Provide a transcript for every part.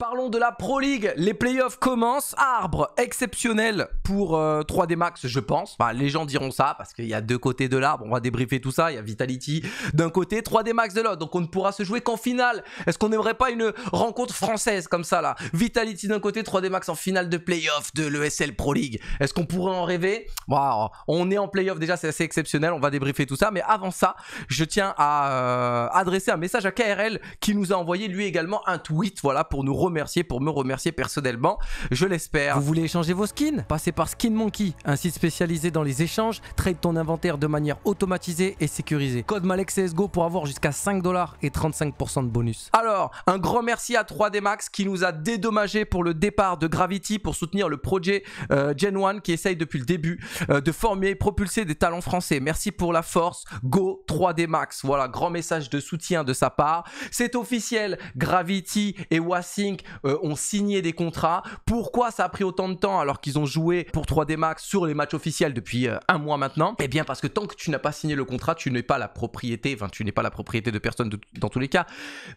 Parlons de la Pro League. Les playoffs commencent. Arbre exceptionnel pour 3D euh, Max, je pense. Bah, les gens diront ça parce qu'il y a deux côtés de l'arbre. On va débriefer tout ça. Il y a Vitality d'un côté, 3D Max de l'autre. Donc on ne pourra se jouer qu'en finale. Est-ce qu'on n'aimerait pas une rencontre française comme ça là Vitality d'un côté, 3D Max en finale de playoff de l'ESL Pro League. Est-ce qu'on pourrait en rêver On est en playoff déjà, c'est assez exceptionnel. On va débriefer tout ça. Mais avant ça, je tiens à euh, adresser un message à KRL qui nous a envoyé lui également un tweet. Voilà pour nous remercier remercier pour me remercier personnellement, je l'espère. Vous voulez échanger vos skins Passez par Skin Monkey, un site spécialisé dans les échanges, trade ton inventaire de manière automatisée et sécurisée. Code MalexSGO pour avoir jusqu'à 5 dollars et 35% de bonus. Alors, un grand merci à 3D Max qui nous a dédommagé pour le départ de Gravity pour soutenir le projet euh, Gen 1 qui essaye depuis le début euh, de former et propulser des talents français. Merci pour la force. Go 3D Max. Voilà, grand message de soutien de sa part. C'est officiel, Gravity et Wasink euh, ont signé des contrats. Pourquoi ça a pris autant de temps alors qu'ils ont joué pour 3D Max sur les matchs officiels depuis euh, un mois maintenant Eh bien parce que tant que tu n'as pas signé le contrat, tu n'es pas la propriété, enfin tu n'es pas la propriété de personne dans tous les cas.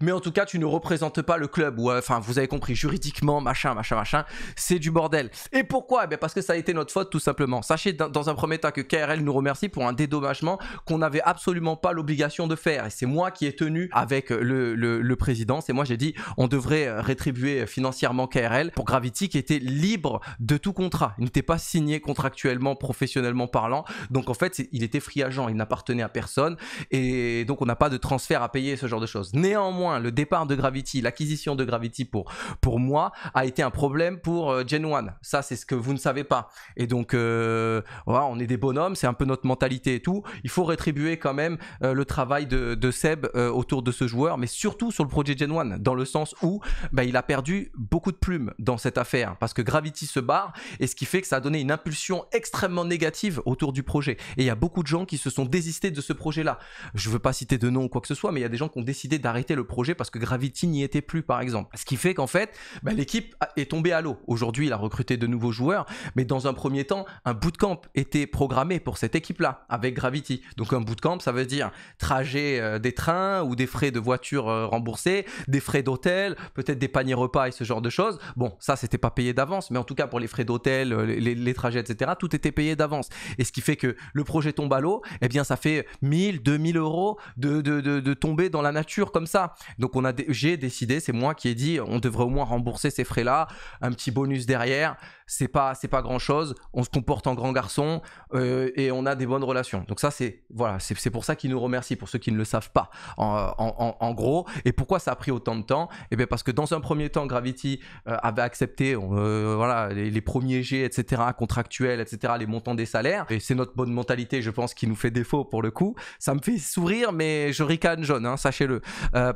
Mais en tout cas, tu ne représentes pas le club euh, enfin vous avez compris juridiquement, machin, machin, machin, c'est du bordel. Et pourquoi Eh bien parce que ça a été notre faute tout simplement. Sachez dans un premier temps que KRL nous remercie pour un dédommagement qu'on n'avait absolument pas l'obligation de faire. Et c'est moi qui ai tenu avec le, le président, c'est moi j'ai dit on devrait rétribuer euh, financièrement KRL pour Gravity qui était libre de tout contrat. Il n'était pas signé contractuellement, professionnellement parlant. Donc en fait, il était free agent, il n'appartenait à personne et donc on n'a pas de transfert à payer, ce genre de choses. Néanmoins, le départ de Gravity, l'acquisition de Gravity pour, pour moi a été un problème pour euh, Gen 1. Ça, c'est ce que vous ne savez pas. Et donc, euh, voilà, on est des bonhommes, c'est un peu notre mentalité et tout. Il faut rétribuer quand même le travail de, Seb autour de ce joueur, mais surtout sur le projet Gen 1, dans le sens où bah, il a perdu beaucoup de plumes dans cette affaire parce que Gravity se barre et ce qui fait que ça a donné une impulsion extrêmement négative autour du projet. Et il y a beaucoup de gens qui se sont désistés de ce projet-là. Je ne veux pas citer de nom ou quoi que ce soit, mais il y a des gens qui ont décidé d'arrêter le projet parce que Gravity n'y était plus, par exemple. Ce qui fait qu'en fait, bah, l'équipe est tombée à l'eau. Aujourd'hui, il a recruté de nouveaux joueurs, mais dans un premier temps, un bootcamp était programmé pour cette équipe-là avec Gravity. Donc un bootcamp, ça veut dire trajet euh, des trains ou des frais de voiture euh, remboursés, des frais d'hôtel, peut-être des paniers repas et ce genre de choses. Bon, ça, c'était pas payé d'avance, mais en tout cas pour les frais d'hôtel, euh, les, trajets, etc., tout était payé d'avance. Et ce qui fait que le projet tombe à l'eau, eh bien, ça fait 1000, 2000 euros de, de, de, de tomber dans la nature comme ça. Donc, on a, j'ai décidé, c'est moi qui ai dit, on devrait au moins rembourser ces frais-là, un petit bonus derrière c'est pas c'est pas grand chose on se comporte en grand garçon euh, et on a des bonnes relations donc ça c'est voilà c'est pour ça qu'ils nous remercient pour ceux qui ne le savent pas en, en, gros et pourquoi ça a pris autant de temps et eh bien parce que dans un premier temps Gravity euh, avait accepté euh, voilà les, premiers jets etc contractuels etc les montants des salaires et c'est notre bonne mentalité je pense qui nous fait défaut pour le coup ça me fait sourire mais je ricane jaune hein, sachez-le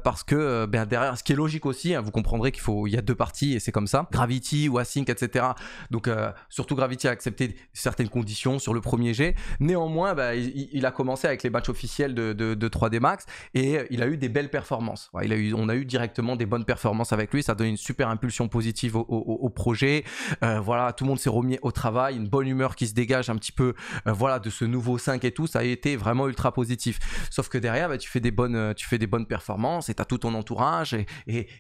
parce que ben derrière ce qui est logique aussi hein, vous comprendrez qu'il faut il y a deux parties et c'est comme ça Gravity ou etc donc euh, surtout Gravity a accepté certaines conditions sur le premier jet. Néanmoins, bah, il, a commencé avec les matchs officiels de, 3D Max et euh, il a eu des belles performances. il a eu, on a eu directement des bonnes performances avec lui. Ça a donné une super impulsion positive au, projet. Euh, voilà, tout le monde s'est remis au travail, une bonne humeur qui se dégage un petit peu voilà, de ce nouveau 5 et tout. Ça a été vraiment ultra positif. Sauf que derrière, bah, tu, fais des bonnes, tu fais des bonnes performances et tu as tout ton entourage et,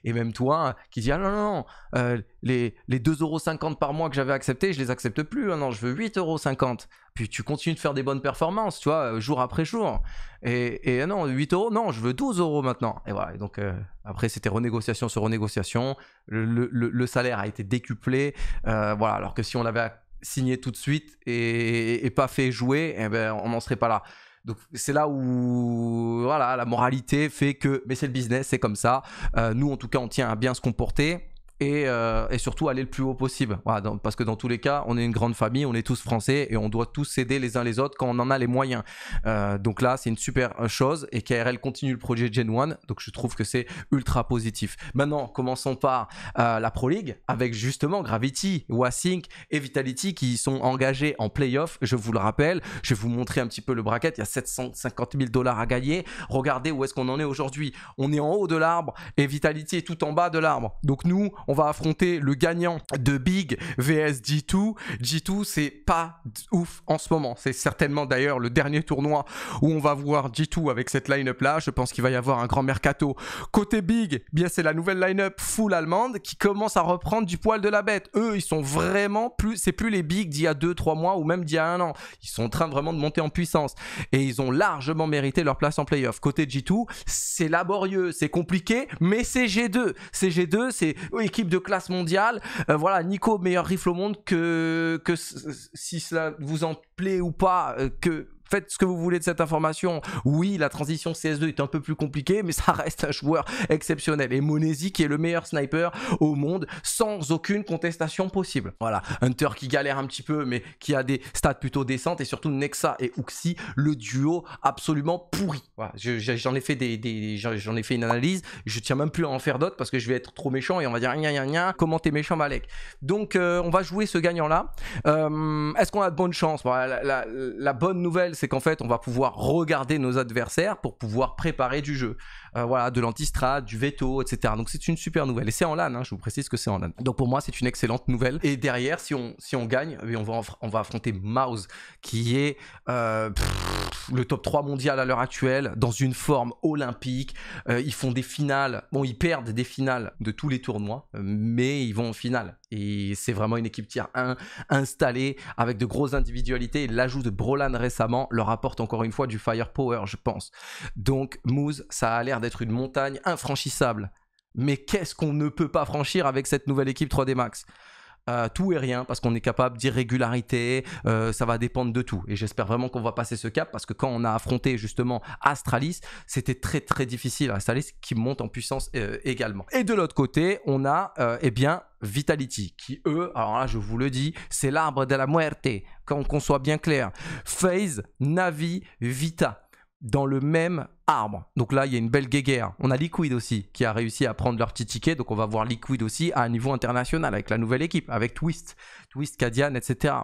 et, même toi qui dit Ah non, non, non les, les 2,50€ par mois que j'avais accepté, je les accepte plus. Hein. non, je veux 8,50€. Puis tu continues de faire des bonnes performances, tu vois, euh, jour après jour. Et, euh, non, non, euros. non, je veux 12 euros maintenant. Et voilà. Et donc euh, après, c'était renégociation sur renégociation. Le, salaire a été décuplé. voilà. Alors que si on l'avait signé tout de suite et, pas fait jouer, eh ben, on n'en serait pas là. Donc c'est là où voilà, la moralité fait que, mais c'est le business, c'est comme ça. nous, en tout cas, on tient à bien se comporter. Euh, et, surtout aller le plus haut possible. parce que dans tous les cas, on est une grande famille, on est tous français et on doit tous s'aider les uns les autres quand on en a les moyens. Euh, donc là, c'est une super euh, chose et KRL continue le projet Gen 1, donc je trouve que c'est ultra positif. Maintenant, commençons par la Pro League avec justement Gravity, Wasink et Vitality qui sont engagés en playoff. Je vous le rappelle, je vais vous montrer un petit peu le bracket. Il y a 750 000 dollars à gagner. Regardez où est-ce qu'on en est aujourd'hui. On est en haut de l'arbre et Vitality est tout en bas de l'arbre. Donc nous, on va affronter le gagnant de Big vs G2. G2, c'est pas ouf en ce moment. C'est certainement d'ailleurs le dernier tournoi où on va voir G2 avec cette line-up là. Je pense qu'il va y avoir un grand mercato. Côté Big, eh bien c'est la nouvelle line-up full allemande qui commence à reprendre du poil de la bête. Eux, ils sont vraiment plus, c'est plus les Big d'il y a 2-3 mois ou même d'il y a un an. Ils sont en train vraiment de monter en puissance et ils ont largement mérité leur place en play-off. Côté G2, c'est laborieux, c'est compliqué, mais c'est G2. C'est G2, c'est de classe mondiale. Euh, voilà, Nico, meilleur rifle au monde, que, que si cela vous en plaît ou pas, euh, que faites ce que vous voulez de cette information. Oui, la transition CS2 est un peu plus compliquée, mais ça reste un joueur exceptionnel. Et Monesi qui est le meilleur sniper au monde, sans aucune contestation possible. Voilà, Hunter qui galère un petit peu, mais qui a des stats plutôt décentes, et surtout Nexa et Uxie, le duo absolument pourri. Voilà, j'en ai fait des, j'en ai fait une analyse, je tiens même plus à en faire d'autres parce que je vais être trop méchant et on va dire rien, rien, rien, comment t'es méchant Malek. Donc euh, on va jouer ce gagnant là. Euh, est-ce qu'on a de bonnes chances voilà la, la bonne nouvelle c'est qu'en fait, on va pouvoir regarder nos adversaires pour pouvoir préparer du jeu. Euh, voilà, de l'antistrade, du veto, etc. Donc c'est une super nouvelle. Et c'est en LAN, hein, je vous précise que c'est en LAN. Donc pour moi, c'est une excellente nouvelle. Et derrière, si on, si on gagne, eh on va, on va affronter Mouse, qui est euh, le top 3 mondial à l'heure actuelle, dans une forme olympique. Euh, ils font des finales. Bon, ils perdent des finales de tous les tournois, mais ils vont en finale. Et c'est vraiment une équipe tier 1 installée avec de grosses individualités. l'ajout de Brolan récemment leur apporte encore une fois du firepower, je pense. Donc Moose, ça a l'air d'être une montagne infranchissable. Mais qu'est-ce qu'on ne peut pas franchir avec cette nouvelle équipe 3D Max euh, tout et rien parce qu'on est capable d'irrégularité, euh, ça va dépendre de tout. Et j'espère vraiment qu'on va passer ce cap parce que quand on a affronté justement Astralis, c'était très très difficile. Astralis qui monte en puissance euh, également. Et de l'autre côté, on a eh bien Vitality, qui eux, alors là je vous le dis, c'est l'arbre de la muerte, qu'on soit bien clair. Phase, Navi, Vita, dans le même Arbre. Donc là, il y a une belle guéguerre. On a Liquid aussi qui a réussi à prendre leur petit ticket. Donc on va voir Liquid aussi à un niveau international avec la nouvelle équipe, avec Twist, Twist, Cadian, etc.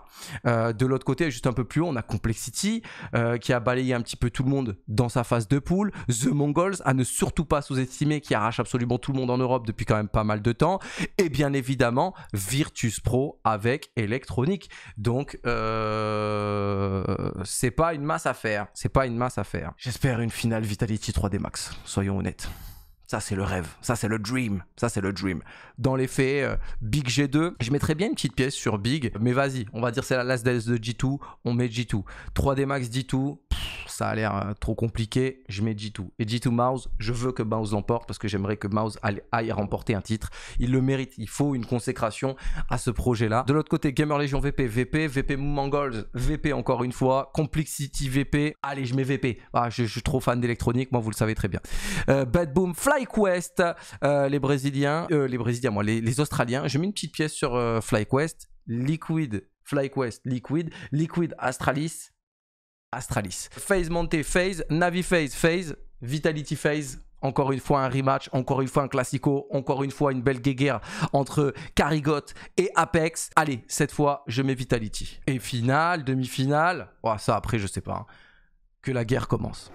Euh, de l'autre côté, juste un peu plus haut, on a Complexity euh, qui a balayé un petit peu tout le monde dans sa phase de poule. The Mongols à ne surtout pas sous-estimer qui arrache absolument tout le monde en Europe depuis quand même pas mal de temps. Et bien évidemment, Virtus Pro avec Electronic. Donc euh... c'est pas une masse à faire. C'est pas une masse à faire. J'espère une finale Vitality 3D Max, soyons honnêtes. Ça, c'est le rêve. Ça, c'est le dream. Ça, c'est le dream. Dans les faits, euh, Big G2, je mettrais bien une petite pièce sur Big, mais vas-y, on va dire c'est la last days de G2, on met G2. 3D Max G2, ça a l'air euh, trop compliqué, je mets G2. Et G2 Mouse, je veux que Mouse l'emporte parce que j'aimerais que Mouse aille remporter un titre. Il le mérite, il faut une consécration à ce projet-là. De l'autre côté, Gamer Legion VP, VP, VP Mongols, VP encore une fois, Complexity VP, allez, je mets VP. Ah, je, suis trop fan d'électronique, moi, vous le savez très bien. Euh, Bad Boom, Fly FlyQuest, euh, les Brésiliens, euh, les Brésiliens, moi, les, Australiens. J'ai mis une petite pièce sur euh, FlyQuest, Liquid, FlyQuest, Liquid, Liquid Astralis, Astralis. Phase Monte, Phase, Navi Phase, Phase, Vitality Phase. Encore une fois un rematch, encore une fois un classico, encore une fois une belle guéguerre entre Carigot et Apex. Allez, cette fois, je mets Vitality. Et finale, demi-finale, oh, ça après je sais pas, hein. que la guerre commence.